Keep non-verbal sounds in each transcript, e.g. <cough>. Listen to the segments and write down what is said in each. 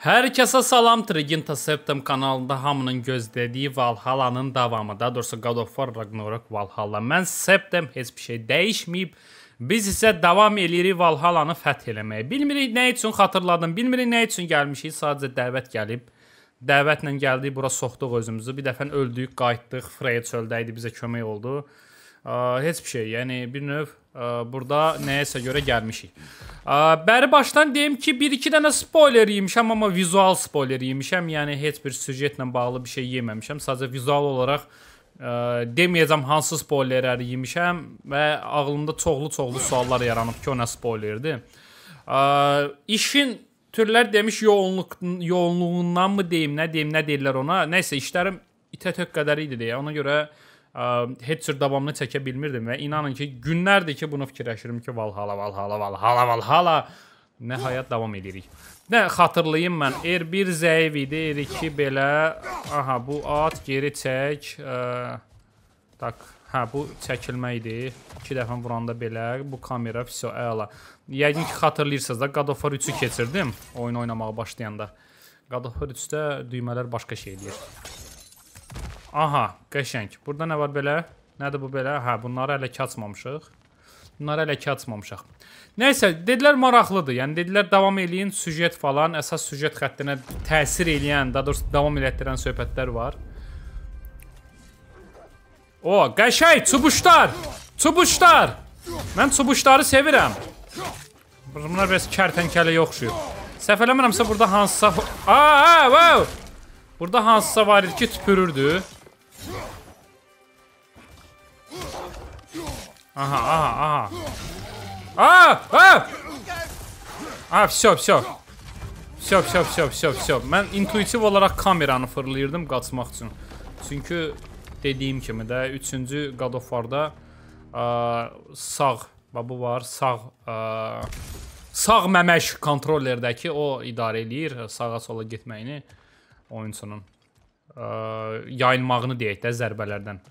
Hər kəsə salam, Triginta Septem kanalında hamının gözlədiyi Valhalla-nın davamı, daha doğrusu God of War Ragnarok Valhalla. Mən Septem heç bir şey dəyişməyib. Biz isə davam eləyirik Valhalla-nı fəth eləməyə. Bilmirik nə üçün xatırladım, bilmirik nə üçün gəlmişik, sadəcə dəvət gəlib. Dəvətlə gəldik, bura soxduq özümüzü. Bir dəfən öldük, qayıtdıq, Frey çöldə idi, bizə kömək oldu. Heç bir şey, yəni bir növ burada nəyəsə görə gəlmişik. Bəri başdan deyim ki, 1-2 dənə spoiler yemişəm, amma vizual spoiler yemişəm. Yəni heç bir süjetlə bağlı bir şey yeməmişəm. Sadəcə vizual olaraq ə, e, deməyəcəm hansı spoilerləri yemişəm və ağlımda çoxlu-çoxlu suallar yaranıb ki, o nə spoilerdir. Ə, işin türlər demiş yoğunluq yoğunluğundanmı deyim, nə deyim, nə deyirlər ona. Nəysə işlərim itətök qədər idi deyə. Ona görə ə, heç cür davamını çəkə bilmirdim və inanın ki, günlərdir ki, bunu fikirləşirəm ki, Valhalla, Valhalla, Valhalla, Valhalla nə həyat davam edirik. Nə xatırlayım mən, R1 er zəif idi, R2 er belə, aha bu at geri çək. Ə, tak, hə bu çəkilmə idi. 2 dəfə vuranda belə, bu kamera vəsə əla. Yəqin ki xatırlayırsınız da, God of War 3-ü keçirdim oyun oynamağa başlayanda. God of War 3-də düymələr başqa şeydir. Aha, qəşəng. Burada nə var belə? Nədir bu belə? Hə, bunları hələ ki açmamışıq. Bunları hələ ki açmamışıq. Nəysə, dedilər maraqlıdır. Yəni dedilər davam eləyin, süjet falan, əsas süjet xəttinə təsir eləyən, daha doğrusu davam elətdirən söhbətlər var. O, qəşəng çubuşlar. Çubuşlar. Mən çubuşları sevirəm. Bunlar biraz kərtənkələyə oxşuyur. Səhv eləmirəmsə burada hansısa... Aa, hə, wow! Burada hansısa var idi ki, tüpürürdü. Ага, ага, ага. А! А! A, все, все. Все, все, все, все, все. Mən intuitiv olaraq kameranı fırlayırdım qaçmaq üçün. Çünki dediyim kimi də 3-cü God of War-da sağ və bu var, sağ ə, sağ məməş kontrollerdəki o idarə eləyir sağa sola getməyini oyunçunun. Ə, yayılmağını deyək də zərbələrdən.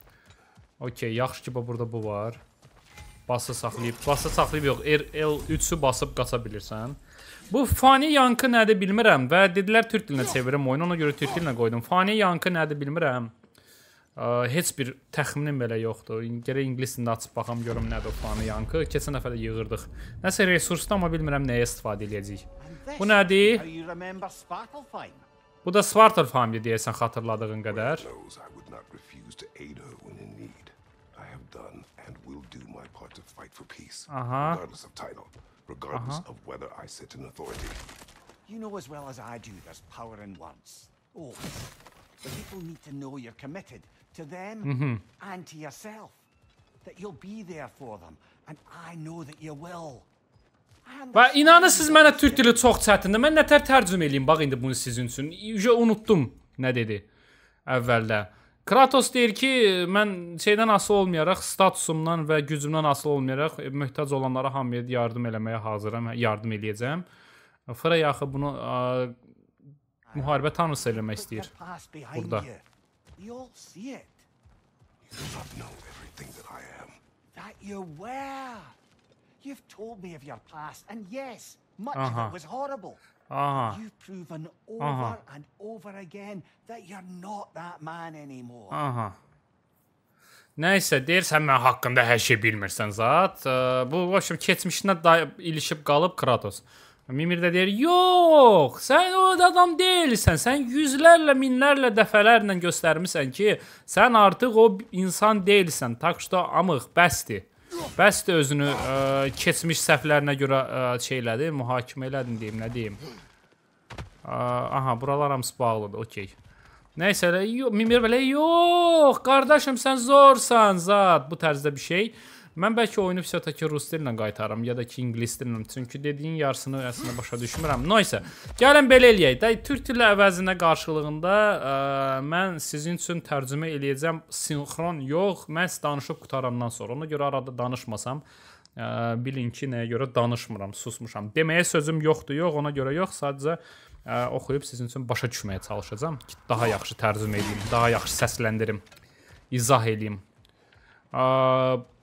Okay, yaxşı ki, burada bu var. Bası saxlayıb. Bası saxlayıb yox. R er, L3-ü basıb qaça bilirsən. Bu fani yankı nədir bilmirəm və dedilər türk dilinə çevirim oyunu. Ona görə türk dilinə qoydum. Fani yankı nədir bilmirəm. Ə, heç bir təxminim belə yoxdur. Gərək ingilis dilində açıb baxam görüm nədir fani yankı. Keçən dəfə də yığırdıq. Nəsə resursda amma bilmirəm nəyə istifadə edəcəyik. Bu nədir? Bu da Svartalfheimdir deyəsən xatırladığın qədər. I have done and will do my fight for peace, uh -huh. regardless of title, regardless uh -huh. of whether I sit in authority. You know as well as I do there's power in words. Oh, the people need to know you're committed to them mm -hmm. and to yourself. That you'll be there for them. And I know that you will. Və inanırsınız mənə türk dili çox çətindir. Mən nətər tərcümə eləyim bax indi bunu sizin üçün. Uje unutdum nə dedi əvvəldə. Kratos deyir ki, mən şeydən asılı olmayaraq, statusumdan və gücümdən asılı olmayaraq e, möhtac olanlara hamıya yardım eləməyə hazıram, yardım eləyəcəm. Freya axı bunu ə, müharibə tanrısı eləmək istəyir. Burada. You've told me of your past, and yes, much Aha. of it was horrible. Uh-huh. You've proven over uh-huh. and over again that you're not that man anymore. Uh-huh. Nəysə, deyirsən mənim haqqımda hər şey bilmirsən zat. Bu vəşəm keçmişinə ilişib qalıb Kratos. Mimir də deyir: "Yox, sən o adam deyilsən. Sən yüzlərlə, minlərlə dəfələrlə göstərmisən ki, sən artıq o insan deyilsən. Tak что amıq, bəsdir. Bəsdir özünü ə, keçmiş səhvlərinə görə ə, şeylədi, mühakimə elədin deyim, nə deyim. Aha, buralar hamısı bağlıdır, okey. Nəysə, Mimir belə, yox, qardaşım, sən zorsan, zat, bu tərzdə bir şey. Mən bəlkə oyunu fisiotəki rus dilinə qaytarım, ya da ki, ingilis dilinə. Çünki dediyin yarısını əslində başa düşmürəm. Nəysə, gəlin belə eləyək. Dəy, türk dili əvəzinə qarşılığında ə, mən sizin üçün tərcümə eləyəcəm sinxron, yox, mən danışıb qutarandan sonra. Ona görə arada danışmasam, ə, bilin ki, nəyə görə danışmıram, susmuşam. Deməyə sözüm yoxdur, yox, ona görə yox, sadəcə oxuyub sizin üçün başa düşməyə çalışacağam ki, daha yaxşı tərcümə edeyim, daha yaxşı səsləndirim, izah edeyim. Ə,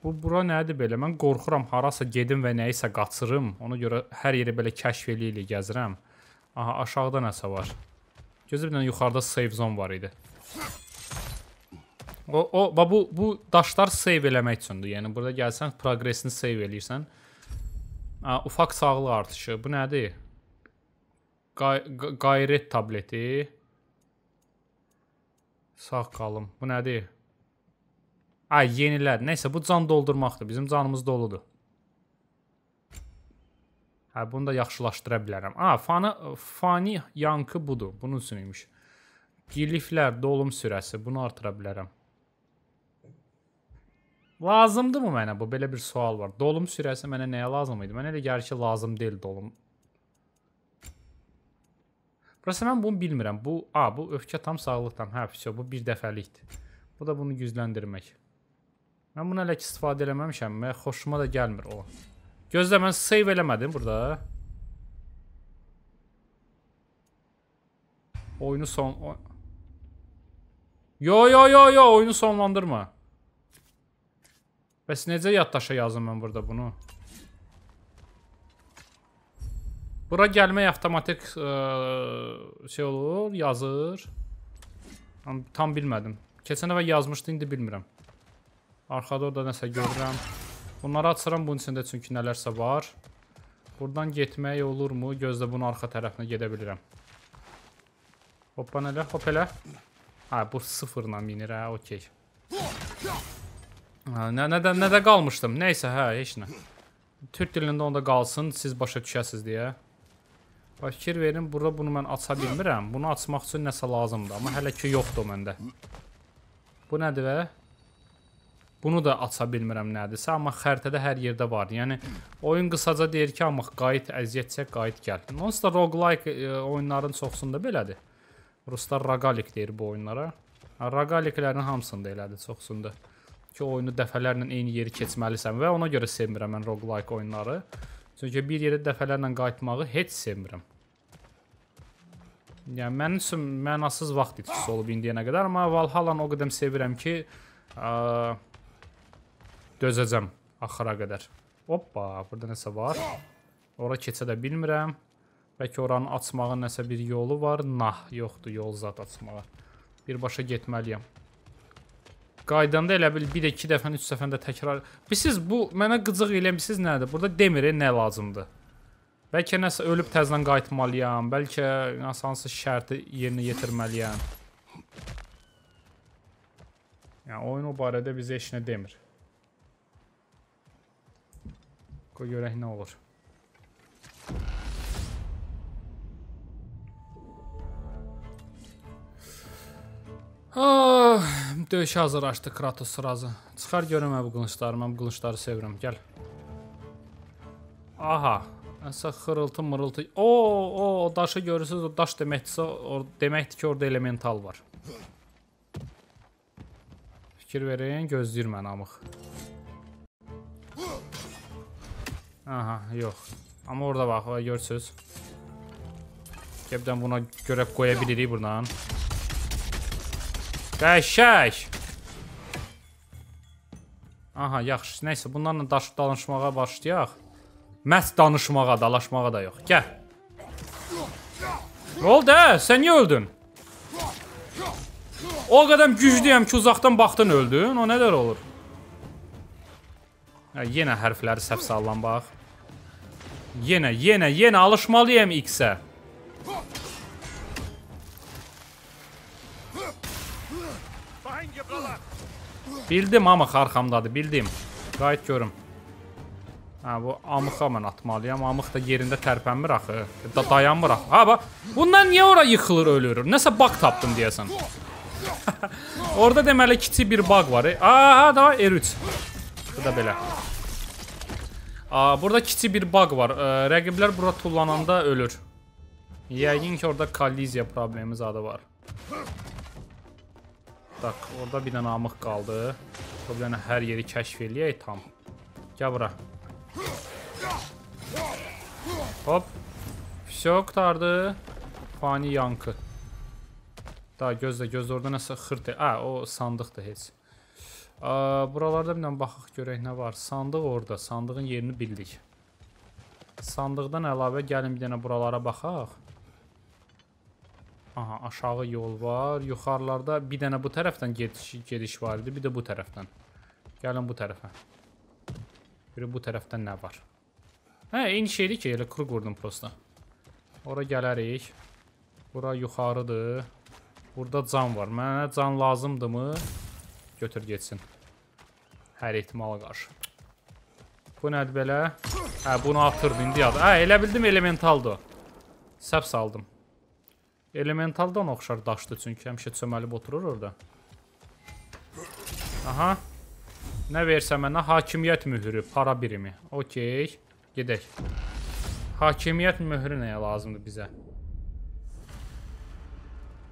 bu bura nədir belə? Mən qorxuram harasa gedim və nəyisə qaçırım. Ona görə hər yeri belə kəşf eləyə gəzirəm. Aha, aşağıda nəsə var. Gözümdən yuxarıda save zone var idi. O o va bu bu daşlar save eləmək üçündür. Yəni burada gəlsən, progressini save eləyirsən. Ə, ufaq sağlıq artışı. Bu nədir? qay qayret tableti. Sağ qalım. Bu nədir? Ay, yenilər. Nəysə, bu can doldurmaqdır. Bizim canımız doludur. Hə, bunu da yaxşılaşdıra bilərəm. A, fani, fani yankı budur. Bunun üçün imiş. Qiliflər, dolum sürəsi. Bunu artıra bilərəm. Lazımdır mı mənə bu? Belə bir sual var. Dolum sürəsi mənə nəyə lazım idi? Mənə elə gəlir ki, lazım deyil dolum Prosta mən bunu bilmirəm. Bu, a, bu öfkə tam sağlıqdan. Hə, vəsə bu bir dəfəlikdir. Bu da bunu gücləndirmək. Mən bunu hələ ki istifadə eləməmişəm. Mə xoşuma da gəlmir o. Gözlə mən save eləmədim burada. Oyunu son o... Yo yo yo yo oyunu sonlandırma. Bəs necə yaddaşa yazım mən burada bunu? Bura gəlmək avtomatik ə, e, şey olur, yazır. Tam bilmədim. Keçən əvvəl yazmışdı, indi bilmirəm. Arxada orada nəsə görürəm. Bunları açıram bunun içində çünki nələrsə var. Buradan getmək olurmu? Gözlə bunun arxa tərəfinə gedə bilirəm. Hoppa nələ, hop elə. Hə, bu sıfırla minir, hə, okey. Hə, nə, nə, də, nə də qalmışdım, nəysə, hə, heç nə. Türk dilində onda qalsın, siz başa düşəsiz deyə. Bax fikir verin, burada bunu mən aça bilmirəm. Bunu açmaq üçün nəsə lazımdır, amma hələ ki yoxdur məndə. Bu nədir və? Bunu da aça bilmirəm nədirsə, amma xəritədə hər yerdə var. Yəni oyun qısaca deyir ki, amma qayıt, əziyyət çək, qayıt gəl. Onsuz da roguelike e, oyunların çoxsunda belədir. Ruslar ragalik deyir bu oyunlara. Ragaliklərin hamısında elədir çoxsunda. Ki oyunu dəfələrlə eyni yeri keçməlisən və ona görə sevmirəm mən roguelike oyunları. Çünki bir yerə dəfələrlə qayıtmağı heç sevmirəm. Yəni mənim üçün mənasız vaxt itkisi olub indiyənə qədər, amma Valhalla-nı o qədər sevirəm ki, ə, dözəcəm axıra qədər. Hoppa, burada nəsə var. Ora keçə də bilmirəm. Bəlkə oranı açmağın nəsə bir yolu var. Nah, yoxdur yol zad açmağa. Birbaşa getməliyəm. Qaydanda elə bil 1-2 dəfən, 3 dəfən də təkrar. Bilirsiniz, bu mənə qıcıq eləmisiniz nədir? Burada demir e, nə lazımdır. Bəlkə nəsə ölüb təzədən qayıtmalıyam, bəlkə hansısa şərti yerinə yetirməliyəm. Yəni oyun o barədə bizə heç nə demir. Qoy görək nə olur. Ah, döyüşə hazırlaşdı Kratos sırası. Çıxar görüm bu qılıncları. Mən bu qılıncları sevirəm. Gəl. Aha. Əsə xırıltı, mırıltı. O, o, o daşı görürsüz, o daş deməkdirsə, or deməkdir ki, orada elemental var. Fikir verin, gözləyir məni amıq. Aha, yox. Amma orada bax, görürsüz. Gəbdən buna görə qoya bilirik burdan. Aha. Qəşək! Aha, yaxşı. Nəysə, bunlarla daşıb danışmağa başlayaq. Məhz danışmağa, dalaşmağa da yox. Gəl. Nə oldu, hə? Sən niyə öldün? O qədər güclüyəm ki, uzaqdan baxdın öldün. O nələr olur? Hə, yenə hərfləri səhv sallan bax. Yenə, yenə, yenə alışmalıyam X-ə. Bildim amıx arxamdadır, bildim. Qayıt görüm. Hə, bu amıxa mən atmalıyam. Amıx da yerində tərpənmir axı. Da dayanmır axı. Ha, bax. Bundan niyə ora yıxılır, ölür? Nəsə bug tapdım deyəsən. <laughs> Orada deməli kiçik bir bug var. E? Aha, da R3. Bu da belə. Aa, burada kiçik bir bug var. E, rəqiblər bura tullananda ölür. Yəqin ki, orada kolliziya problemi zadı var. Tak, orada bir dənə amıq qaldı. O bir dənə hər yeri kəşf eləyək tam. Gəl bura. Hop. Все qurtardı. Fani yankı. Da gözlə, gözlə orada nəsə xırdı. Ə, hə, o sandıqdır heç. Ə, buralarda bir dənə baxaq görək nə var. Sandıq orada. Sandığın yerini bildik. Sandıqdan əlavə gəlin bir dənə buralara baxaq. Aha, aşağı yol var. Yuxarılarda bir dənə bu tərəfdən gediş, gediş var idi, bir də bu tərəfdən. Gəlin bu tərəfə. Görək bu tərəfdən nə var. Hə, eyni şeydir ki, elə kruq vurdum prosta. Ora gələrik. Bura yuxarıdır. Burada can var. Mənə can lazımdırmı? Götür getsin. Hər ehtimala qarşı. Bu nədir belə? Hə, bunu atırdı indi yadı. Hə, elə bildim elementaldır. Səb saldım. Elementaldan oxşar daşdı çünki həmişə çöməlib oturur orada. Aha. Nə versə mənə hakimiyyət möhrü, para birimi. Okey. Gedək. Hakimiyyət möhrü nəyə lazımdır bizə?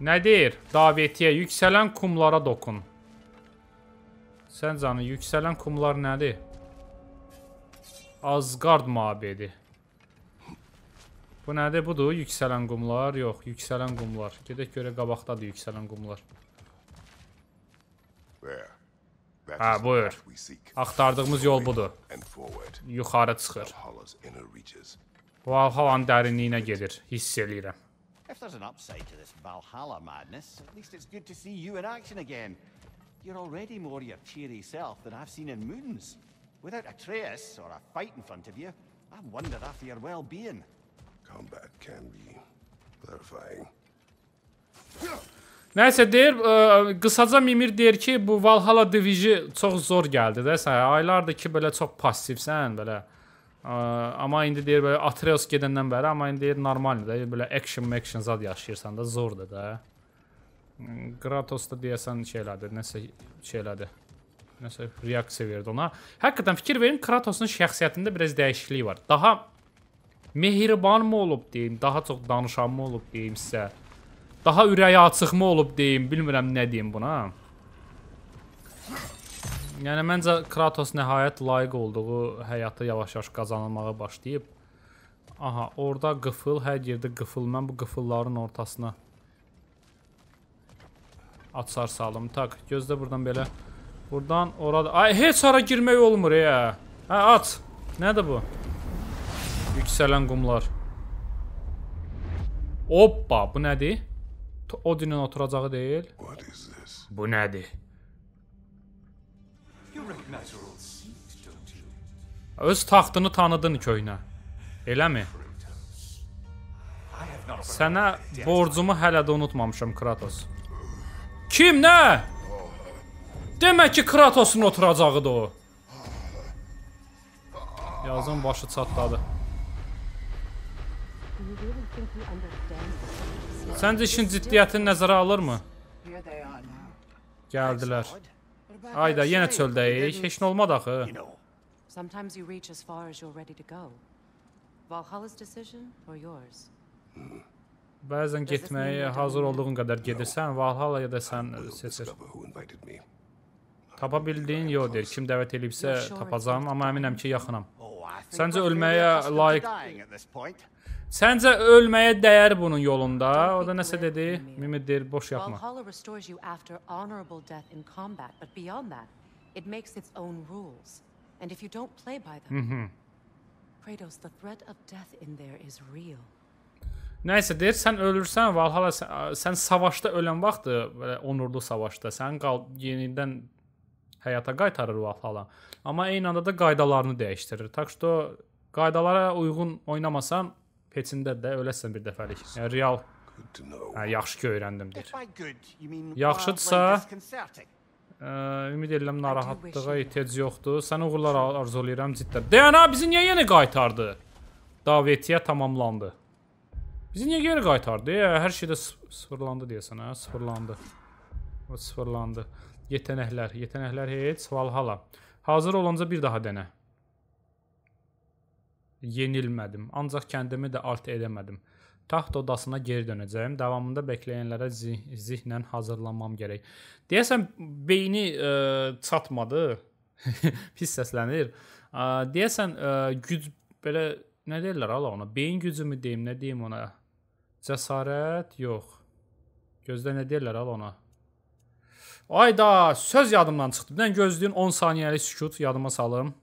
Nə deyir? Davetiyə yüksələn kumlara dokun. Sən canı yüksələn kumlar nədir? Azqard mabedi. Bu nədir? Budur, yüksələn qumlar. Yox, yüksələn qumlar. Gedək görə qabaqdadır yüksələn qumlar. Hə, buyur. Axtardığımız yol budur. Yuxarı çıxır. Valhalanın dərinliyinə gedir, hiss eləyirəm. If there's an upside to this Valhalla madness, at least it's good to see you in action again. You're already more your cheery self than I've seen in moons. Without Atreus or a fight in front of you, I wondered after your well-being. Combat can be clarifying. Nəsə deyir, ə, e, qısaca Mimir deyir ki, bu Valhalla Division çox zor gəldi də sən. Aylardır ki, belə çox passivsən, belə. Ə, e, amma indi deyir belə Atreus gedəndən bəri, amma indi deyir normaldır da, belə action action zad yaşayırsan da, zordur da. Kratos da deyəsən şey elədi, nəsə şey elədi. Nəsə reaksiya verdi ona. Həqiqətən fikir verin, Kratos'un şəxsiyyətində biraz dəyişiklik var. Daha mehriban mı olub deyim, daha çox danışan mı olub deyim sizə. Daha ürəyi açıq mı olub deyim, bilmirəm nə deyim buna. Yəni məncə Kratos nəhayət layiq olduğu həyatı yavaş-yavaş qazanılmağa başlayıb. Aha, orada qıfıl, hər yerdə qıfıl. Mən bu qıfılların ortasına açar salım. Tak, gözlə buradan belə. Buradan orada. Ay, heç hara girmək olmur ya. E. Hə, aç. Nədir bu? Yüksələn qumlar. Hoppa, bu nədir? Odinin oturacağı deyil. Bu nədir? Öz taxtını tanıdın köynə. Eləmi? Sənə borcumu hələ də unutmamışam, Kratos. Kim, nə? Demək ki, Kratosun oturacağıdır o. Yazın başı çatladı. Səncə işin ciddiyyətini nəzərə alırmı? Gəldilər. Ayda, yenə çöldəyik. Heç nə olmadı axı. Sometimes you reach as far as you're ready to go. Valhalla's decision or yours? Bəzən getməyə hazır olduğun qədər gedirsən, Valhalla ya da sən seçir. Tapa bildiyin yox deyir. Kim dəvət elibsə tapacam, amma əminəm ki, yaxınam. Oh, Səncə ölməyə layiq Səncə ölməyə dəyər bunun yolunda? O da nəsə dedi? Mimir deyir, boş yapma. Valhalla restores you after honorable death in combat, but beyond that, it makes its own rules. And if you don't play by them, mhm. Kratos, the threat of death in there is real. Nəysə deyir, sən ölürsən, Valhalla sən, sən savaşda ölən vaxtı, belə onurlu savaşda, sən qal yenidən həyata qaytarır Valhalla. Amma eyni anda da qaydalarını dəyişdirir. Tak что qaydalara uyğun oynamasan Peçində də öləsən bir dəfəlik. Yəni real hə, yaxşı ki öyrəndim deyir. Yaxşıdsa ə, ümid edirəm narahatlığa ehtiyac yoxdur. Sənə uğurlar arzulayıram cidden. DNA bizi niyə yenə qaytardı? Davetiyə tamamlandı. Bizi niyə geri qaytardı? Ya, hər şeydə sıfırlandı deyəsən, hə? Sıfırlandı. O sıfırlandı. Yetənəklər, yetənəklər heç Valhalla. Hazır olunca bir daha dənə yenilmədim, ancaq kəndimi də alt eləmədim. Taxt odasına geri dönəcəyəm. Davamında bekləyənlərə zih zihnən hazırlanmam gərək. Deyəsən beyni ə, e, çatmadı. <laughs> Pis səslənir. Ə, deyəsən ə, e, güc belə nə deyirlər ala ona? Beyin gücümü deyim, nə deyim ona? Cəsarət yox. Gözdə nə deyirlər ala ona? Ayda, söz yadımdan çıxdı. Birdən gözləyin 10 saniyəlik sükut yadıma salım.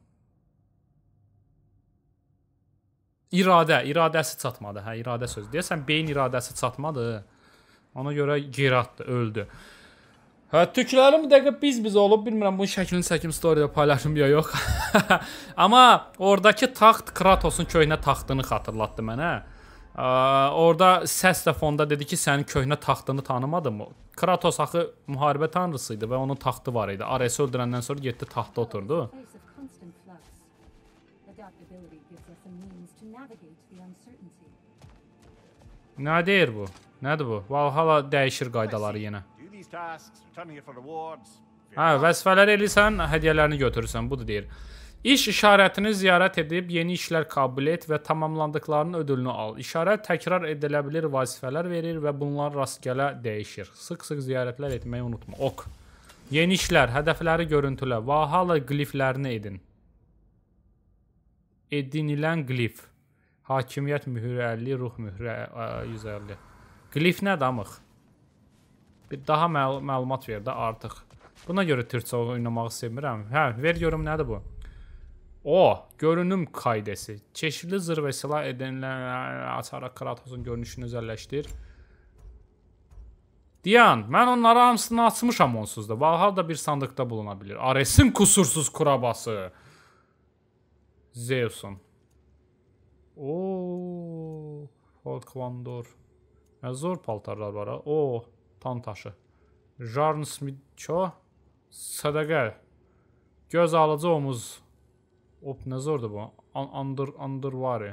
İradə, iradəsi çatmadı. Hə, iradə sözü. Deyəsən beyin iradəsi çatmadı. Ona görə geri atdı, öldü. Hə, tüklərim dəqiq biz-biz olub, bilmirəm bunun şəklini çəkim storydə paylaşım ya yox. <laughs> Amma ordakı taxt Kratos'un köhnə taxtını xatırlatdı mənə. Ə, orada səs də fonda dedi ki, sənin köhnə taxtını tanımadımı? Kratos axı müharibə tanrısı idi və onun taxtı var idi. Ares öldürəndən sonra getdi taxta oturdu. Adaptability gives us a means to navigate the uncertainty. Nə deyir bu? Nədir bu? Valhalla dəyişir qaydaları yenə. Hə, vəzifələr eləyirsən, hədiyyələrini götürürsən, budur deyir. İş işarətini ziyarət edib yeni işlər qəbul et və tamamlandıqlarının ödülünü al. İşarət təkrar edilə bilər vazifələr verir və bunlar rastgələ dəyişir. Sıx-sıx ziyarətlər etməyi unutma. Ok. Yeni işlər, hədəfləri görüntülə, Valhalla qliflərini edin edinilən qlif. Hakimiyyət möhrü 50, ruh möhrü 150. Qlif nədir amıq? Bir daha məl məlumat ver də artıq. Buna görə türkçə oynamağı sevmirəm. Hə, ver görüm nədir bu? O, görünüm qaydası. Çeşidli zırh və silah edənlər açaraq Kratosun görünüşünü özəlləşdir. Diyan, mən onları hamısını açmışam onsuz da. Valhalla da bir sandıqda buluna bilir. Aresim kusursuz kurabası. Zeus'un. O Falklandor. Nə zor paltarlar var ha. O tan taşı. Jarn Smithço. Sədaqə. Göz alıcı omuz. Op nə zordur bu? Under Undervari.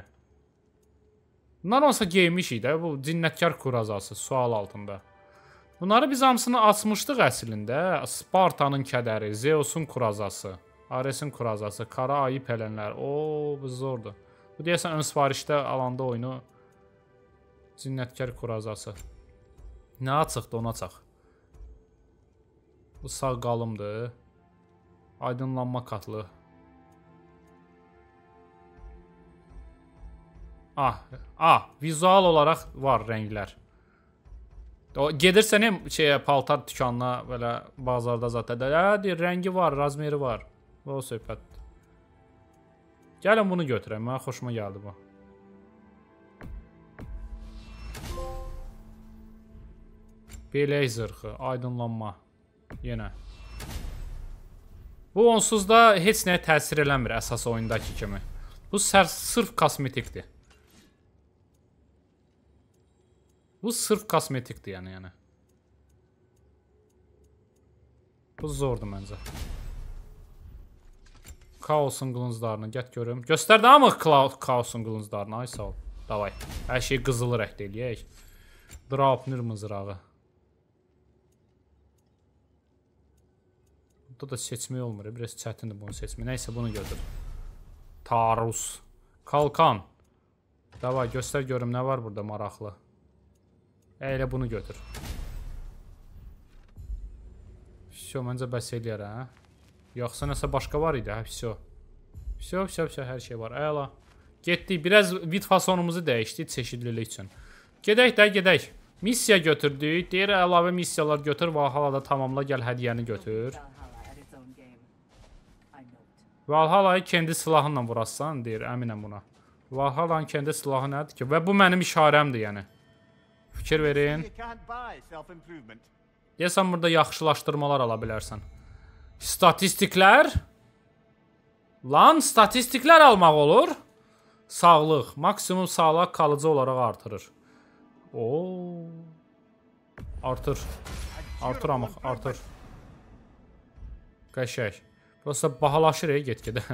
Bunlar olsa geymişik də bu cinnətkar kurazası sual altında. Bunları biz hamısını açmışdıq əslində. Spartanın kədəri, Zeus'un kurazası. ARS-in kuracası, kara ayı pələnlər. O, bu zordur. Bu deyəsən ön sifarişdə alanda oyunu Cinnətkar kuracası. Nə açıqdır, ona açıq. Bu sağ qalımdır. Aydınlanma katlı. Ah, ah, vizual olaraq var rənglər. O gedirsən şeyə paltar dükanına, belə bazarda zətədə. Hə, deyir, rəngi var, razmeri var. Və o söhbətdir. Gəlin bunu götürək. Mənə xoşuma gəldi bu. Belək zırxı, aydınlanma. Yenə. Bu onsuz da heç nəyə təsir eləmir əsas oyundakı kimi. Bu sırf kosmetikdir. Bu sırf kosmetikdir yəni yəni. Bu zordur məncə. Kaosun qılınclarını gət görüm. Göstər də amıq kaosun qılınclarını. Ay sağ ol. Davay. Hər şey qızıl rəngdə eləyək. Draupnir mızrağı. Burada da seçmək olmur. E, biraz çətindir bunu seçmək. Nəysə bunu götür. Tarus. Kalkan. Davay göstər görüm nə var burada maraqlı. Elə bunu götür. Şo, məncə bəs eləyər, hə? Yoxsa nəsə başqa var idi, hə, vəsə. Vəsə, vəsə, vəsə, hər şey var. Əla. Getdik, biraz vid fasonumuzu dəyişdik çeşidlilik üçün. Gedək də, gedək. Missiya götürdük. Deyir, əlavə missiyalar götür, Valhalla da tamamla, gəl hədiyyəni götür. Valhalla'yı kendi silahınla vurasan, deyir, əminəm buna. Valhalla'nın kendi silahı nədir ki? Və bu mənim işarəmdir, yəni. Fikir verin. Deyəsən, burada yaxşılaşdırmalar ala bilərsən. Statistiklər. Lan statistiklər almaq olur. Sağlıq. Maksimum sağlıq kalıcı olaraq artırır. Oo. Artır. Artır amıq, artır. Qəşək. Prosta bahalaşır eh, get-gedə. <laughs>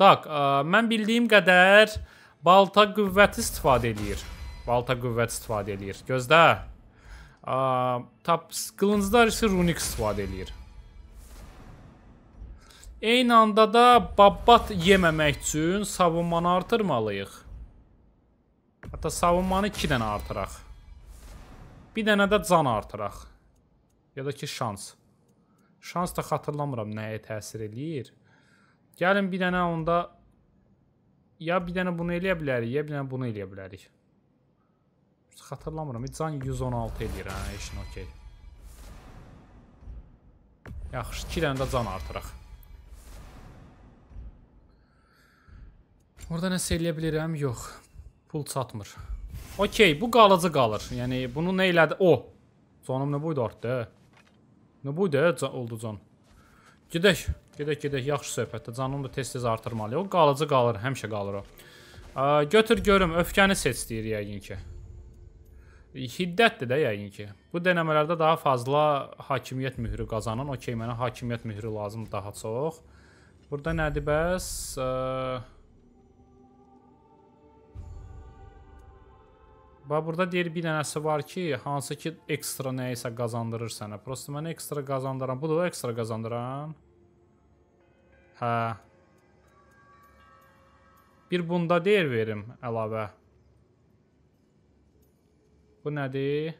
Tak, ə, mən bildiyim qədər balta qüvvəti istifadə eləyir. Balta qüvvət istifadə eləyir. Gözlə. Ə, tap qılınclar isə runik istifadə eləyir. Eyni anda da babbat yeməmək üçün savunmanı artırmalıyıq. Hətta savunmanı 2 dənə artıraq. Bir dənə də can artıraq. Ya da ki şans. Şans da xatırlamıram nəyə təsir eləyir. Gəlin bir dənə onda ya bir dənə bunu eləyə bilərik, ya bir dənə bunu eləyə bilərik. Xatırlamıram. Can 116 eləyir, hə, işin okey. Yaxşı, 2 dənə də can artıraq. Orada nəsə eləyə bilirəm? Yox. Pul çatmır. Okey, bu qalıcı qalır. Yəni bunu nə elədi? O. Canım nə buydu artdı? Hə? Nə buydu? Hə, oldu can. Gedək. Gedək, gedək. Yaxşı söhbətdir. Canımı da tez-tez artırmalıyıq. O qalıcı qalır, həmişə qalır o. Ə, götür görüm, öfkəni seç deyir yəqin ki. Hiddətdir də yəqin ki. Bu dənəmələrdə daha fazla hakimiyyət mührü qazanan. Okey, mənə hakimiyyət mührü lazım daha çox. Burada nədir bəs? Ə, Bax burada deyir bir dənəsi var ki, hansı ki ekstra nəyisə qazandırır sənə. Prosta mən ekstra qazandıram. Bu da ekstra qazandıram. Hə. Bir bunda deyir verim əlavə. Bu nədir?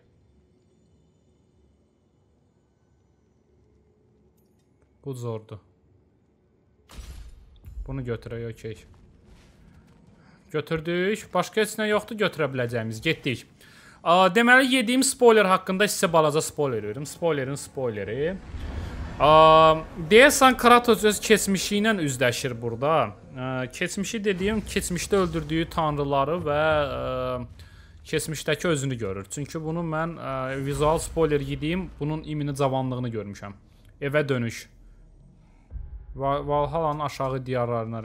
Bu zordur. Bunu götürək, okey. Götürdük. Başqa heç nə yoxdur götürə biləcəyimiz. Getdik. A, deməli yediyim spoiler haqqında sizə balaca spoiler verim. Spoilerin spoileri. A, deyəsən Kratos öz keçmişi ilə üzləşir burada. A, keçmişi dediyim, keçmişdə öldürdüyü tanrıları və a, keçmişdəki özünü görür. Çünki bunu mən a, vizual spoiler yediyim, bunun imini cavanlığını görmüşəm. Evə dönüş. Valhalanın aşağı diyarlarına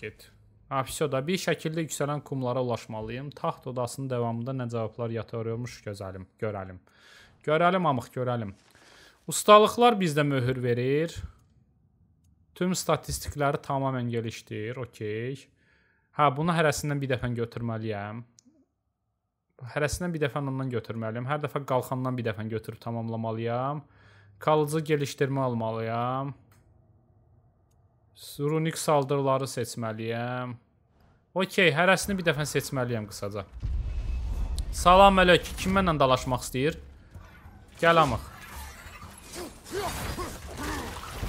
get. Afisyoda bir şəkildə yüksələn qumlara ulaşmalıyım. Taxt odasının davamında nə cavablar yatırıyormuş gözəlim, görəlim. Görəlim amıq, görəlim. Ustalıqlar bizdə möhür verir. Tüm statistikləri tamamilə gəlişdir. OK. Hə, bunu hərəsindən bir dəfə götürməliyəm. Hərəsindən bir dəfə ondan götürməliyəm. Hər dəfə qalxandan bir dəfə götürüb tamamlamalıyam. Kalıcı gəlişdirmə almalıyam. Runik saldırıları seçməliyəm. Okey, hərəsini bir dəfə seçməliyəm qısaca. Salam mələk, kim mənlə dalaşmaq istəyir? Gəl amıq.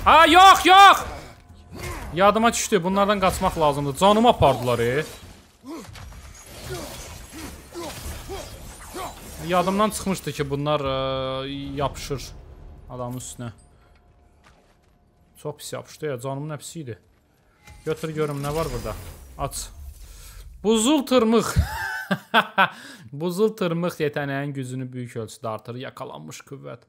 Ha, yox, yox! Yadıma düşdü, bunlardan qaçmaq lazımdır. Canımı apardılar, e. Yadımdan çıxmışdı ki, bunlar ə, e, yapışır adamın üstünə. Çox pis yapışdı ya. Canımın əpsi idi. Götür görüm nə var burada. Aç. Buzul tırmıq. <laughs> Buzul tırmıq yetənəyin gücünü böyük ölçüdə artır. Yakalanmış qüvvət.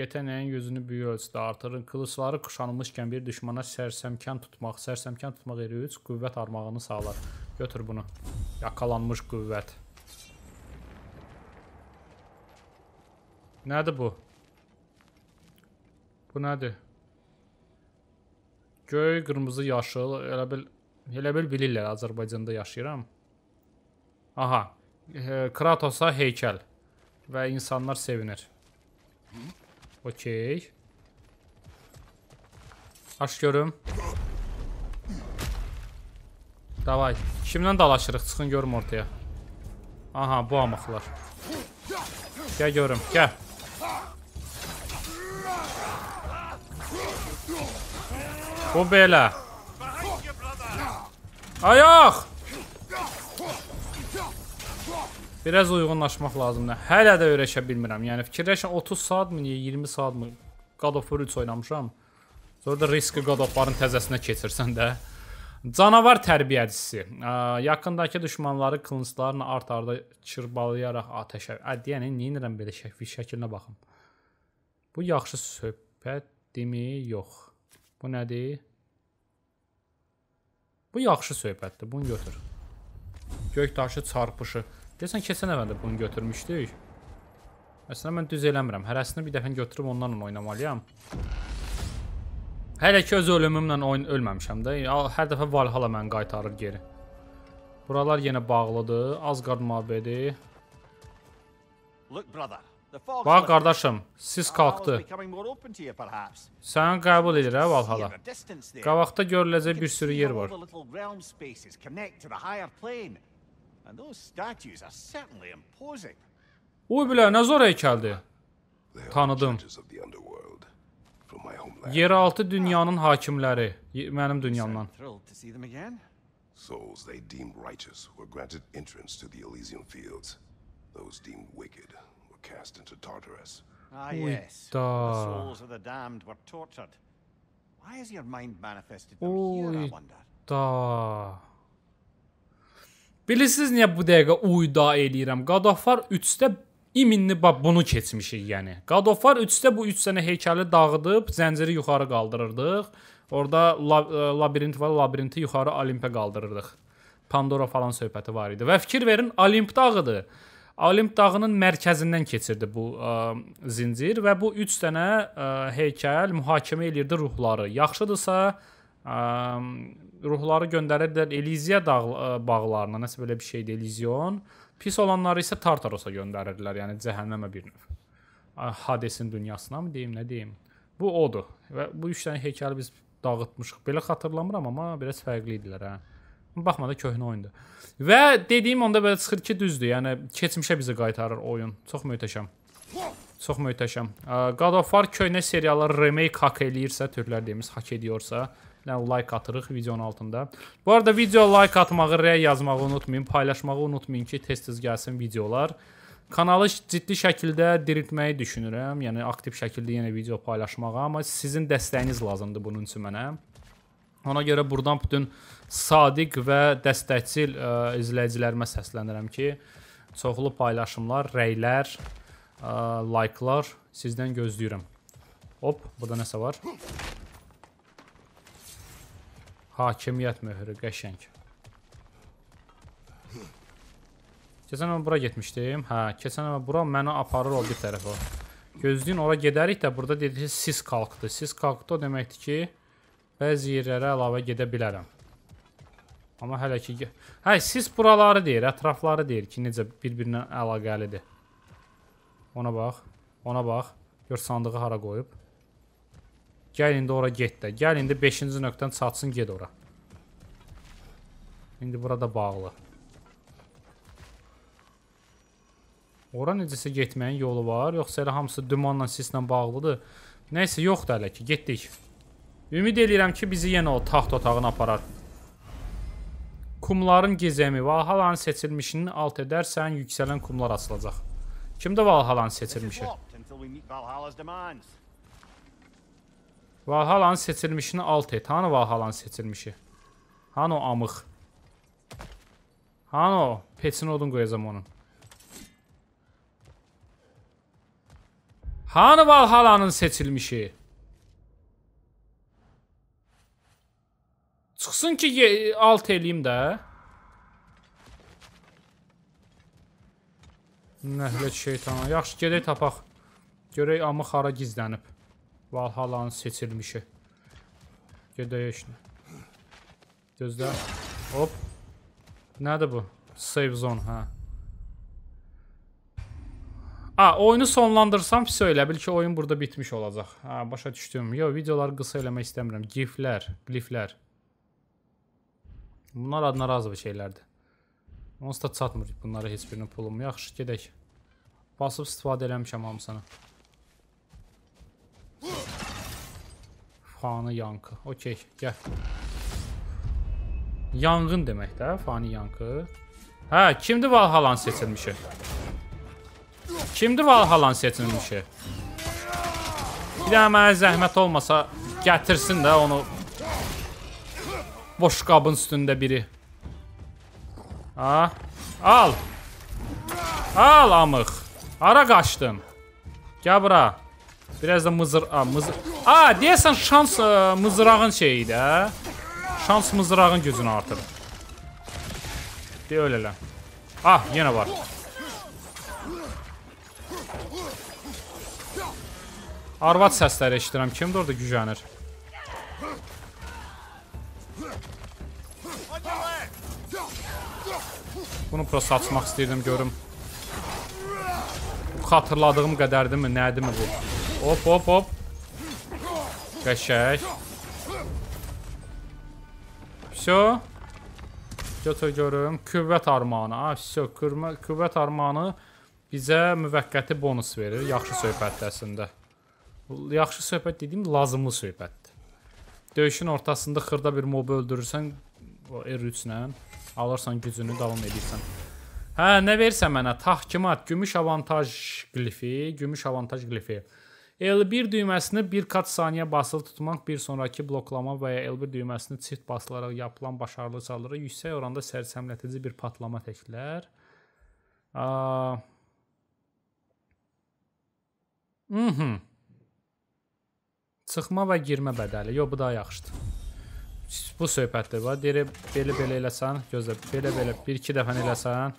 Yetənəyin gücünü böyük ölçüdə artırın. Qılıçları quşanmışkən bir düşmana sərsəmkan tutmaq. Sərsəmkan tutmaq eri 3 qüvvət armağını sağlar. Götür bunu. Yakalanmış qüvvət. Nədir bu? Bu nədir? Göy, qırmızı, yaşıl, elə bil elə bil bilirlər Azərbaycanda yaşayıram. Aha, e, Kratosa heykəl və insanlar sevinir. Okey. Aç görüm. Davay. Kimdən dalaşırıq? Çıxın görüm ortaya. Aha, bu amıqlar. Gəl görüm, gəl. Bu belə. Ayaq! Biraz uyğunlaşmaq lazımdır. Hələ də öyrəşə bilmirəm. Yəni fikirləşən 30 saatmı, 20 saatmı God of War 3 oynamışam. Sonra da riski God of War'ın təzəsinə keçirsən də. Canavar tərbiyəçisi. Yaxındakı düşmanları kılınclarla art-arda çırbalayaraq atəşə. Yəni nəyinirəm belə şəkil şəklinə baxım. Bu yaxşı söhbətdirmi? Yox. Bu nədir? Bu yaxşı söhbətdir. Bunu götür. Gök daşı çarpışı. Deyirsən, keçən əvvəldə bunu götürmüşdük. Əslində, mən düz eləmirəm. Hərəsini bir dəfən götürüb onlarla oynamalıyam. Hələ ki, öz ölümümlə oyun ölməmişəm də. Hər dəfə Valhalla məni qaytarır geri. Buralar yenə bağlıdır. Asgard mabedi. Look, brother. Bax qardaşım, siz qalxdı. Sən qəbul edir hə Valhalla. Qabaqda görüləcək bir sürü yer var. Oy bilə, nə zor heykəldir. Tanıdım. Yeraltı dünyanın hakimləri, mənim dünyamdan. Souls they deemed righteous were granted entrance to the Elysium fields. Those deemed wicked cast into Tartarus. Ah, yes. Uita. The souls of the damned were tortured. Why is your mind manifested them Uita. here, I wonder? Bilirsiniz niyə bu dəqiqə uyda eləyirəm? Qadafar 3-də iminli bax bunu keçmişik, yəni. Qadafar 3-də bu 3 sənə heykəli dağıdıb, zənciri yuxarı qaldırırdıq. Orda lab e, labirint var, labirinti yuxarı Olimpə qaldırırdıq. Pandora falan söhbəti var idi. Və fikir verin, Olimp dağıdır. Olimp dağının mərkəzindən keçirdi bu ə, zincir və bu 3 dənə ə, heykəl mühakimə elirdi ruhları. Yaxşıdırsa ə, ruhları göndərirdilər Eliziya dağ ə, bağlarına, nəsə belə bir şeydi Elizion. Pis olanları isə Tartarosa göndərirdilər, yəni cəhənnəmə bir növ. Hadesin dünyasına mı deyim, nə deyim? Bu odur. Və bu 3 dənə heykəli biz dağıtmışıq. Belə xatırlamıram, amma biraz fərqli idilər, hə. Baxmadan köhnə oyundur. Və dediyim onda belə çıxır ki, düzdür. Yəni keçmişə bizi qaytarır oyun. Çox möhtəşəm. Çox möhtəşəm. God of War köhnə seriallar remake hak eləyirsə, türklər deyimiz hak ediyorsa, yəni like atırıq videonun altında. Bu arada video like atmağı, rəy yazmağı unutmayın, paylaşmağı unutmayın ki, tez-tez gəlsin videolar. Kanalı ciddi şəkildə diriltməyi düşünürəm. Yəni aktiv şəkildə yenə video paylaşmağa, amma sizin dəstəyiniz lazımdır bunun üçün mənə. Ona görə burdan bütün sadiq və dəstəkçil ə, e, izləyicilərimə səslənirəm ki, çoxlu paylaşımlar, rəylər, ə, e, layqlar sizdən gözləyirəm. Hop, burada nəsə var. Hakimiyyət möhrü, qəşəng. Keçən dəfə bura getmişdim. Hə, keçən dəfə bura məni aparır o bir tərəfə. Gözləyin ora gedərik də burada dedi ki, sis kalxdı. Sis kalxdı o deməkdir ki, bəzi yerlərə əlavə gedə bilərəm. Amma hələ ki... Hə, sis buraları deyir, ətrafları deyir ki, necə bir-birinə əlaqəlidir. Ona bax, ona bax. Gör sandığı hara qoyub. Gəl indi ora get də. Gəl indi 5-ci nöqtən çatsın, get ora. İndi burada bağlı. Ora necəsə getməyin yolu var, yoxsa elə hamısı dumanla, sislə bağlıdır. Nəysə, yoxdur hələ ki, getdik. Ümid edirəm ki, bizi yenə o taxt otağına aparar. Kumların gizemi. Valhalla'nın seçilmişini alt edərsən yükselen kumlar açılacaq. Kimde Valhalla'nın seçilmişi? Valhalla'nın seçilmişini alt et. Hanı Valhalla'nın seçilmişi? Hanı o amıq? Hanı o? Peçini odun qoyacam onun. Hanı Valhalla'nın seçilmişi? Çıxsın ki, alt eləyim də. Nəhlət şeytana. Yaxşı, gedək tapaq. Görək amı xara gizlənib. Valhalanın seçilmişi. Gedək işinə. Gözlə. Hop. Nədir bu? Save zone, hə. A, oyunu sonlandırsam pis elə bil ki, oyun burada bitmiş olacaq. Hə, başa düşdüm. Yox, videoları qısa eləmək istəmirəm. GIF-lər, gliflər. gliflər. Bunlar adnarazıva şeylərdir. Onsuz da çatmır bunlara heç birinin pulum. Yaxşı, gedək. Basıb istifadə eləmişəm hamısını. Fani yankı. Okey, gəl. Yanğın demək də, fani yankı. Hə, kimdir Valhalan seçilmişi? Kimdir Valhalan seçilmişi? Bir dənə mənə zəhmət olmasa gətirsin də onu boş kabın üstünde biri. Ha? Al. Al amık. Ara kaçtın. Gel bura. Biraz da mızır... A, mızır... A, deyəsən şans ə, e, mızırağın şeyiydi. də. Şans mızırağın gücünü artır. Deyə öyle lan. Ah, yenə var. Arvad səsləri eşidirəm. Kimdir orada gücənir? Bunu prosta açmaq istəyirdim görüm. Bu xatırladığım qədərdimi, nədimi bu? Hop, hop, hop. Qəşək. Всё. Götür görüm. Qüvvət armağanı. Ha, всё, qüvvət armağanı bizə müvəqqəti bonus verir. Yaxşı söhbətdir əslində. Yaxşı söhbət dediyim lazımlı söhbətdir. Döyüşün ortasında xırda bir mobu öldürürsən R3 ilə. Alırsan gücünü, davam edirsən. Hə, nə versə mənə? Tahkimat, gümüş avantaj glifi, gümüş avantaj glifi. L1 düyməsini bir kat saniyə basılı tutmaq, bir sonrakı bloklama və ya L1 düyməsini çift basılaraq yapılan başarılı çalıra yüksək oranda sərsəmlətici bir patlama təklər. Aa... Mhm. Çıxma və girmə bədəli. Yox, bu daha yaxşıdır bu söhbətdir. Va, deyir belə-belə eləsən, gözlə, belə-belə 1-2 dəfə eləsən.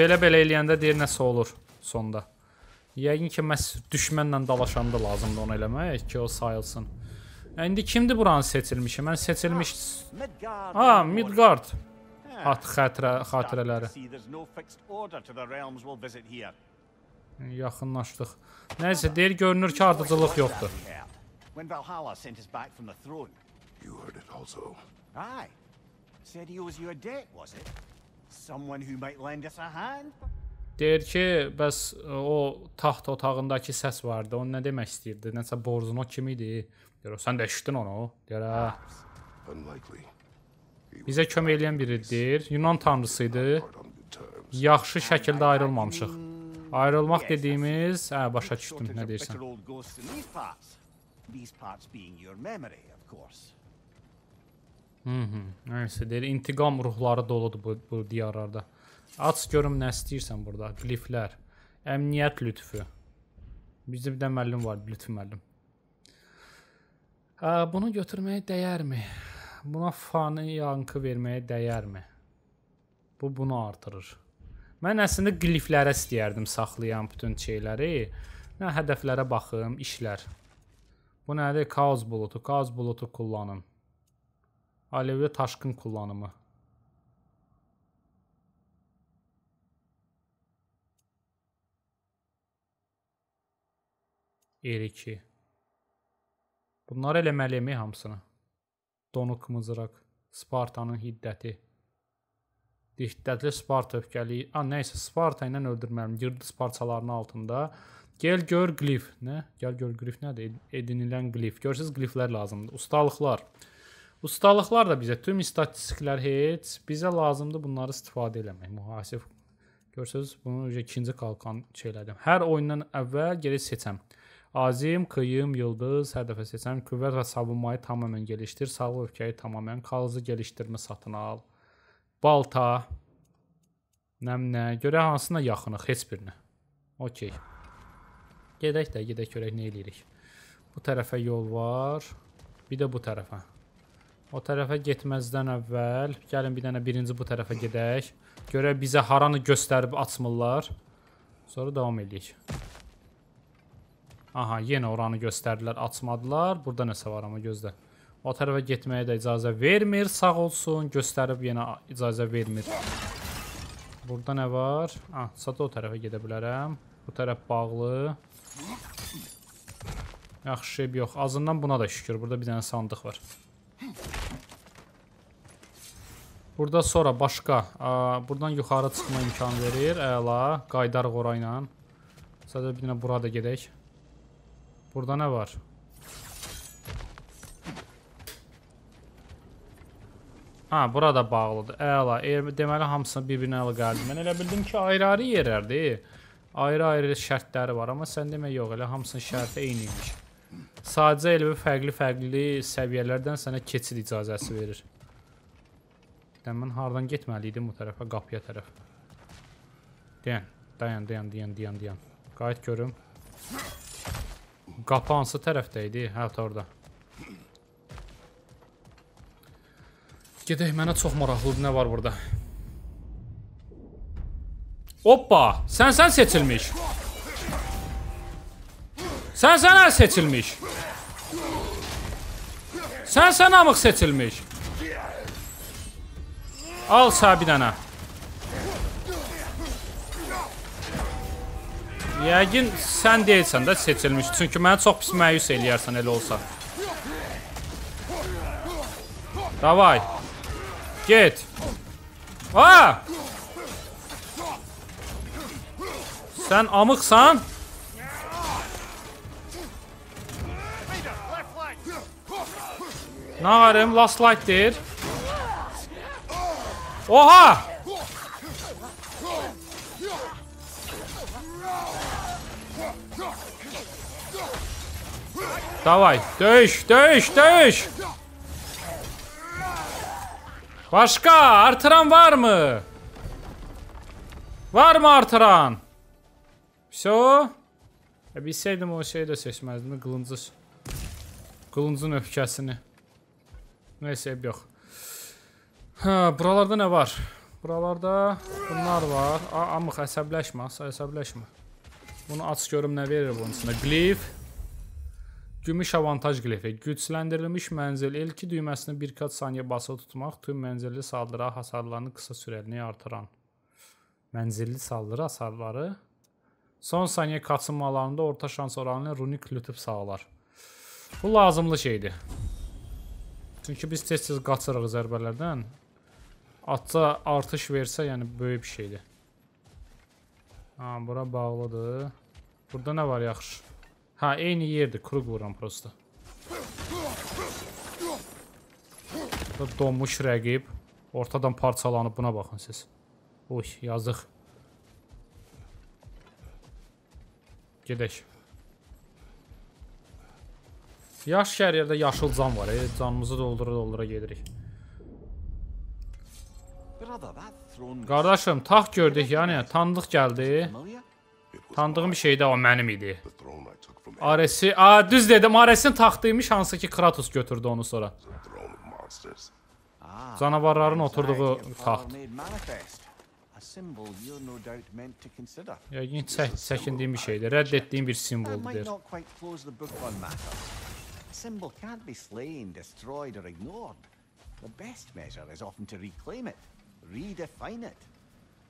Belə-belə eləyəndə deyir nəsə olur sonda. Yəqin ki, məhz düşmənlə dalaşanda lazımdır onu eləmək ki, o sayılsın. İndi kimdir buranın seçilmişi? Mən seçilmiş... Ha, ah, Midgard. At xatirə, xatirələri. Yaxınlaşdıq. Nəysə, deyir görünür ki, ardıcılıq yoxdur. When Valhalla sent us back from the throne. You heard it also. Aye. Said he owes you a debt, was it? Someone who might lend us a hand? Deyir ki, bəs e, o taxt otağındakı səs vardı. O nə demək istəyirdi? Nəsə borcun o kim idi? Deyir, sən də eşitdin onu. Deyir, hə. ha. Bizə kömək eləyən biridir. Yunan tanrısı idi. Yaxşı şəkildə ayrılmamışıq. Ayrılmak dediğimiz... Ha, başa çıktım ne dersen. Hı hı. Neyse, deyir, intiqam ruhları doludur bu, bu diyarlarda. Aç görüm nə istəyirsən burada. Gliflər. Əmniyyət lütfü. Bizdə bir də müəllim var, lütfü müəllim. Hə, bunu götürməyə dəyərmi? Buna fani yankı verməyə dəyərmi? Bu bunu artırır. Mən əslində qliflərə istəyərdim saxlayan bütün şeyləri. Nə hədəflərə baxım, işlər. Bu nədir? Kaos bulutu. Kaos bulutu kullanın. Alevli taşqın kullanımı. R2. Bunları eləməliyimi e, hamısını? Donuq mızraq, Spartanın hiddəti. Diqqətli Sparta öfkəli. A, nə isə Sparta ilə öldürməliyəm. Yırdıc parçalarının altında. Gəl gör qlif, nə? Gəl gör qlif nədir? Edinilən qlif. Görürsüz, qliflər lazımdır. Ustalıqlar. Ustalıqlar da bizə tüm statistiklər heç bizə lazımdır bunları istifadə eləmək. Mühasib Görürsüz, bunu ikinci qalxan şey elədim. Hər oyundan əvvəl geri seçəm. Azim, qıyım, yıldız, hər dəfə seçəm. Qüvvət və savunmayı tamamilə gelişdir. Sağlıq öfkəyi tamamilə kalıcı gelişdirmə satın al balta, nəmnə, görə hansına yaxınıq, heç birinə. Okey. Gedək də, gedək görək nə eləyirik. Bu tərəfə yol var, bir də bu tərəfə. O tərəfə getməzdən əvvəl, gəlin bir dənə birinci bu tərəfə gedək. Görək bizə haranı göstərib açmırlar. Sonra davam edək. Aha, yenə oranı göstərdilər, açmadılar. Burada nəsə var amma gözlə. O tərəfə getməyə də icazə vermir. Sağ olsun, göstərib yenə icazə vermir. Burada nə var? Ah, sadə o tərəfə gedə bilərəm. Bu tərəf bağlı. Yaxşı, yox. Azından buna da şükür. Burada bir dənə sandıq var. Burada sonra başqa. A, buradan yuxarı çıxma imkanı verir. Əla. Qaydar qora ilə. Sadə bir dənə bura da gedək. Burada nə var? Ha, burada bağlıdır. Əla. Əgər e, deməli hamısını bir-birinə əlaqəlidir. Mən elə bildim ki, ayrı-ayrı yerlərdir. E. Ayrı-ayrı şərtləri var, amma sən demə yox, elə hamısının şərti eyni imiş. Sadəcə elə bir fərqli-fərqli səviyyələrdən sənə keçid icazəsi verir. Dən mən hardan getməli idim bu tərəfə, qapıya tərəf. Deyən, dayan, dayan, dayan, dayan, dayan. Qayıt görüm. Qapı hansı tərəfdə idi? Hə, orada. Gedək, mənə çox maraqlıdır, nə var burada? Hoppa, sən-sən seçilmiş. Sən-sən əl seçilmiş. Sən-sən amıq seçilmiş. Al sağ bir dənə. Yəqin sən deyilsən də seçilmiş. Çünki məni çox pis məyus eləyərsən elə olsa. Davay. Git. Aa! Sen amıksan. Narım last light'dir. Oha! Davay, döyüş, döyüş, döyüş. Başka artıran var mı? Var mı artıran? Все. Ya e, bilseydim o şeyi de seçməzdim. Qılıncı. Qılıncın öfkəsini. Neyse ev yox. Ha, buralarda nə var? Buralarda bunlar var. A, amıq əsəbləşmə. Əsəbləşmə. Bunu aç görüm nə verir bunun içində. Glif. Gümüş avantaj qlifi. Gücləndirilmiş mənzil elki düyməsini bir kaç saniyə basılı tutmaq tüm mənzilli saldırı hasarlarını qısa sürəli artıran. Mənzilli saldırı hasarları son saniyə qaçınmalarında orta şans oranını runik lütüb sağlar. Bu lazımlı şeydir. Çünki biz tez-tez qaçırıq zərbələrdən. Atca artış versə, yəni böyük bir şeydir. Ha, bura bağlıdır. Burada nə var yaxşı? Ha eyni yerdir. Kruq vuram prosta. Bu donmuş rəqib. Ortadan parçalanıb buna baxın siz. Uy yazıq. Gedək. Yaş şəhər yerdə yaşıl can var. E, canımızı doldura-doldura gedirik. Qardaşım, taxt gördük, yəni tandıq gəldi. Tandığım şeydə o mənim idi. Ares'i, aa düz dedim Ares'in tahtıymış hansı ki Kratos götürdü onu sonra. Zanavarların ah, oturduğu taht. Yəqin çək çəkindiyim bir şeydir, rədd etdiyim bir simvoldur deyir. Symbol can't be slain, destroyed or ignored. The best measure is often to reclaim it, redefine it.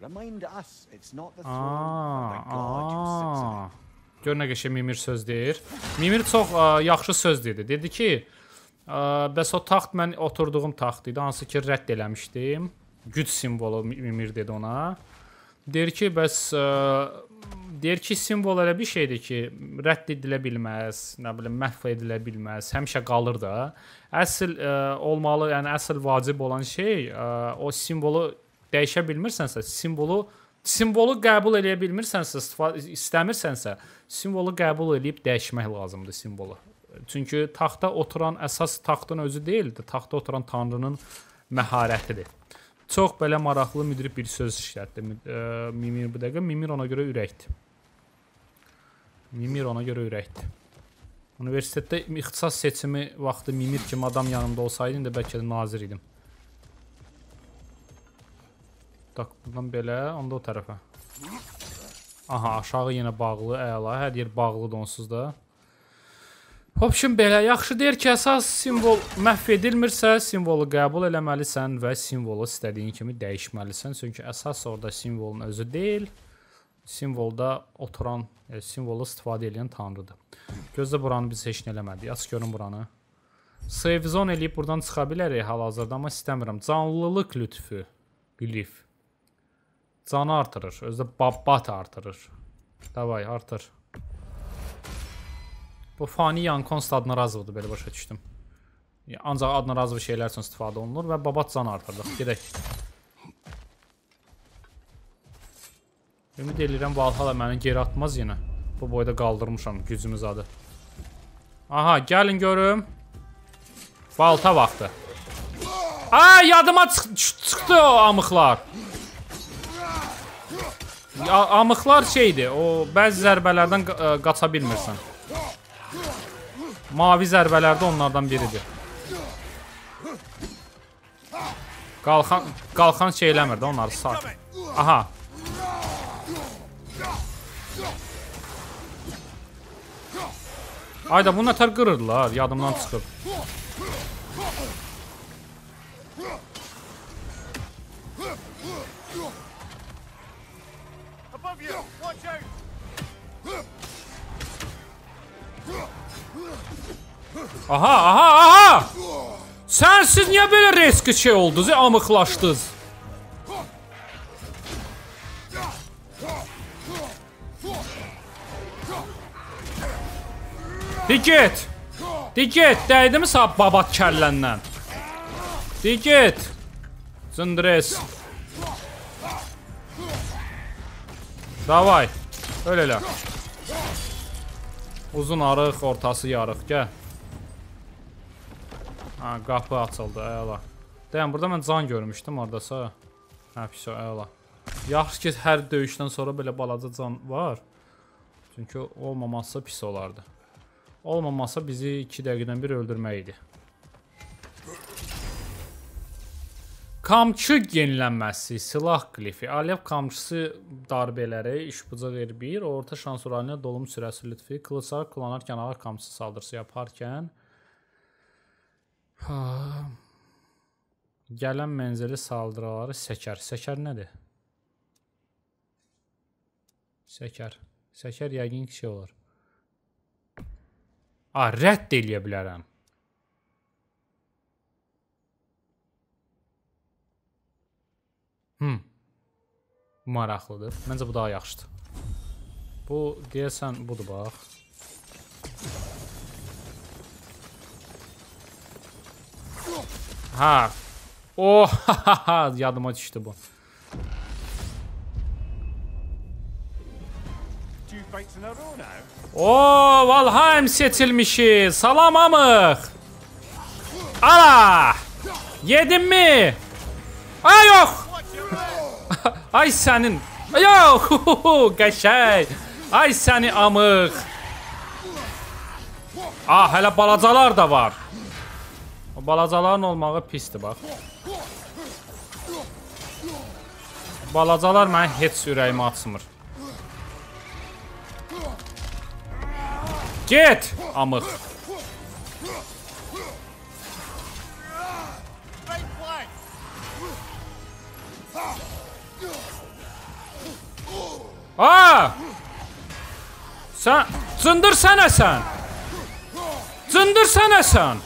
Remind us it's not the throne, but the ah, god who sits on it. Ah. Gör nə qəşəng Mimir söz deyir. Mimir çox ə, yaxşı söz dedi. Dedi ki, ə, bəs o taxt mən oturduğum taxt idi, hansı ki, rədd eləmişdim. Güc simvolu Mimir dedi ona. Deyir ki, bəs ə, deyir ki, simvol elə bir şeydir ki, rədd edilə bilməz, nə bilim, məhv edilə bilməz, həmişə qalır da. Əsl ə, olmalı, yəni əsl vacib olan şey ə, o simvolu dəyişə bilmirsənsə, simvolu Simvolu qəbul eləyə bilmirsənsə, istəmirsənsə, simvolu qəbul eləyib dəyişmək lazımdır simvolu. Çünki taxta oturan əsas taxtın özü deyildi, taxta oturan tanrının məharətidir. Çox belə maraqlı müdrib bir söz işlətdi e, Mimir bu dəqiqə. Mimir ona görə ürəkdir. Mimir ona görə ürəkdir. Universitetdə ixtisas seçimi vaxtı Mimir kimi adam yanımda olsaydı, indi bəlkə də nazir idim. Bax, bundan belə, onda o tərəfə. Aha, aşağı yenə bağlı, əla, hər yer bağlıdır onsuz da. Hopşun belə, yaxşı deyir ki, əsas simvol məhv edilmirsə, simvolu qəbul eləməlisən və simvolu istədiyin kimi dəyişməlisən. Çünki əsas orada simvolun özü deyil, simvolda oturan, e, simvolu istifadə edən tanrıdır. Gözlə buranı biz heç nə eləmədik. Aç görün buranı. Save zone eləyib buradan çıxa bilərik hal-hazırda, amma istəmirəm. Canlılıq lütfü. Glif. canı artırır. özde babbat artırır. Davay, artır. Bu fani Yankons adına razıdır, böyle başa düşdüm. Ancaq adına razı şeylər üçün istifadə olunur ve babat can artırdıq. Gedək. Ümid edirəm, Valhalla məni geri atmaz yine. Bu boyda qaldırmışam gücümüz adı. Aha, gəlin görüm. Balta vaxtı. Ay, yadıma çıx çıxdı o amıqlar. Amıqlar şeydir, o bəzi zərbələrdən e, qaça bilmirsən. Mavi zərbələrdə onlardan biridir. Qalxan, qalxan şey eləmir də onları sakin. Aha. Ayda bu nətər qırırdılar, yadımdan çıxıb. above you! Watch out! Aha aha aha! Sensiz niyə böyle reski şey oldunuz, amıqlaşdınız? Di get! Di get, dəydimi sab babat kərləndən? Di Zındres! Davay. Öl elə. Uzun arıq, ortası yarıq. Gəl. Ha, qapı açıldı. Əla. Deyəm, burada mən can görmüşdüm oradasa. Hə, pis o, əla. Yaxşı ki, hər döyüşdən sonra belə balaca can var. Çünki olmaması pis olardı. Olmaması bizi 2 dəqiqədən bir öldürmək idi. Kamçı yenilənməsi, silah qlifi, alev kamçısı darbeləri işbucaq R1, orta şans oranına dolum sürəsi lütfi, qılıçlar kullanarkən ağır kamçısı saldırısı yaparkən ha, gələn mənzili saldırıları səkər. Səkər nədir? Səkər. Səkər yəqin ki şey olur. A, rədd eləyə bilərəm. Hmm. Maraqlıdır. Məncə bu daha yaxşıdır. Bu deyəsən budur bax. Ha. Oh, ha, <laughs> ha, yadıma düşdü bu. O oh, Valheim seçilmişi. Salam amıq. Ala! Yedim mi? Ay yok. Ay sənin. Yox, qəşəng. Ay səni amıq. Ah, hələ balacalar da var. O balacaların olmağı pisdir bax. Balacalar mənim heç ürəyimi açmır. Get, amıq. A! Sən cındır sənəsən. Cındır sənəsən.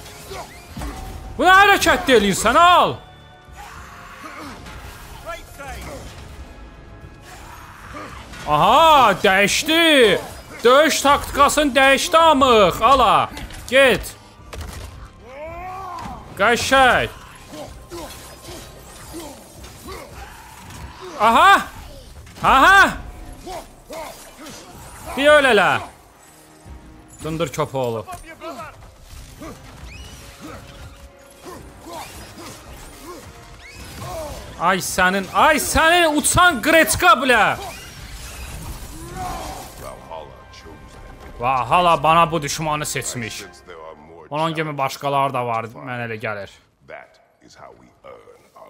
Bu nə hərəkət eləyirsən? Al. Aha, dəyişdi. Döyüş taktikasını dəyişdi amıq. Ala, get. Qəşək. Aha! Aha! Bir öyle la. Dındır köpoğlu. Ay senin, ay senin uçan Gretzka bile. Va hala bana bu düşmanı seçmiş. Onun gibi başqaları da var, mənə elə gəlir.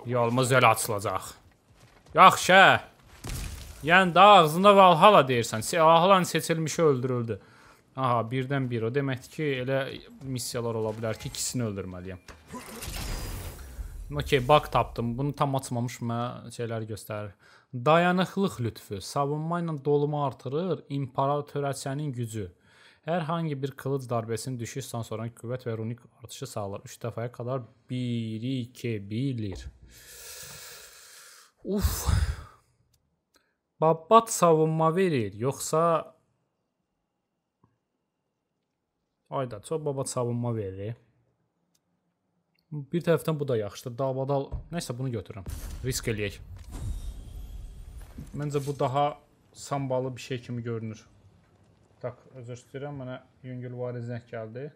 Yolumuz elə açılacaq. Yaxşı. Yəni daha ağzında Valhalla deyirsən. Valhalla seçilmişi öldürüldü. Aha, birdən bir. O deməkdir ki, elə missiyalar ola bilər ki, ikisini öldürməliyəm. Okey, bug tapdım. Bunu tam açmamış mənə şeylər göstərir. Dayanıqlıq lütfü. Savunma ilə dolumu artırır. İmparatorəçənin gücü. Hər hangi bir qılınc darbəsinin düşüşdən sonra kuvvet və runik artışı sağlar. 3 defaya kadar 1 2 bilir. Uf. Babbat savunma verir, yoxsa Ayda, çox Babbat savunma verir. Bir tərəfdən bu da yaxşıdır. Davadal, nəsə bunu götürürəm. Risk eləyək. Məncə bu daha sambalı bir şey kimi görünür. Tak, özür istəyirəm. Mənə yüngül variz zəng gəldi.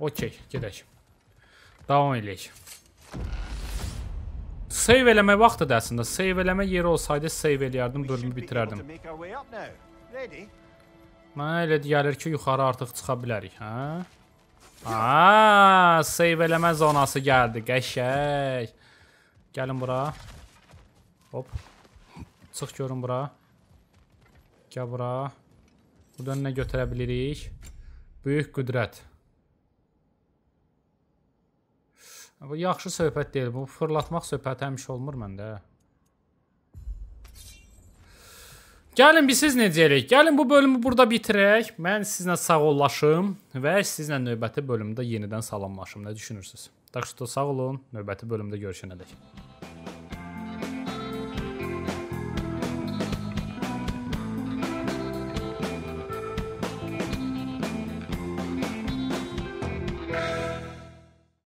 Okey, gedək. Davam eləyək. Save eləmək vaxtıdır əslində. Save eləmək yeri olsaydı save eləyərdim, bölümü bitirərdim. Mənə elə gəlir ki, yuxarı artıq çıxa bilərik, hə? Aa, save eləmə zonası gəldi, qəşəng. Gəlin bura. Hop. Çıx görün bura. Gəl bura. Buradan nə götürə bilirik? Böyük qüdrət. Bu yaxşı söhbət deyil. Bu fırlatmaq söhbəti həmişə olmur məndə. Gəlin biz siz necə eləyək? Gəlin bu bölümü burada bitirək. Mən sizlə sağollaşım və sizlə növbəti bölümdə yenidən salamlaşım. Nə düşünürsüz? Так что sağ olun. Növbəti bölümdə görüşənədək.